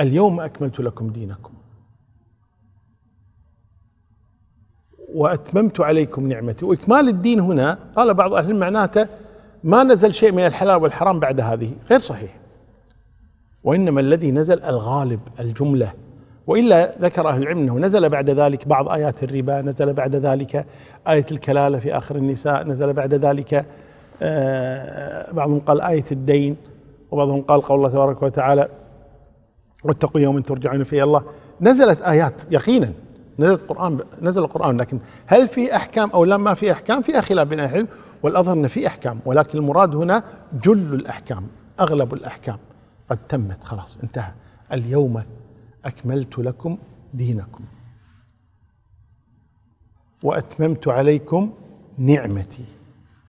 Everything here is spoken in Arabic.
اليوم أكملت لكم دينكم وأتممت عليكم نعمتي وإكمال الدين هنا قال بعض أهل معناته ما نزل شيء من الحلال والحرام بعد هذه غير صحيح وإنما الذي نزل الغالب الجملة وإلا ذكر أهل العلم أنه نزل بعد ذلك بعض آيات الربا نزل بعد ذلك آية الكلالة في آخر النساء نزل بعد ذلك آه، بعضهم قال آية الدين وبعضهم قال قول الله تبارك وتعالى واتقوا يوم ترجعون فيه الله نزلت آيات يقينا نزلت القرآن نزل القرآن لكن هل في أحكام أو لما في أحكام فيها خلاف بين أهل العلم والأظهر أن في أحكام ولكن المراد هنا جل الأحكام أغلب الأحكام قد تمت خلاص انتهى اليوم أكملت لكم دينكم وأتممت عليكم نعمتي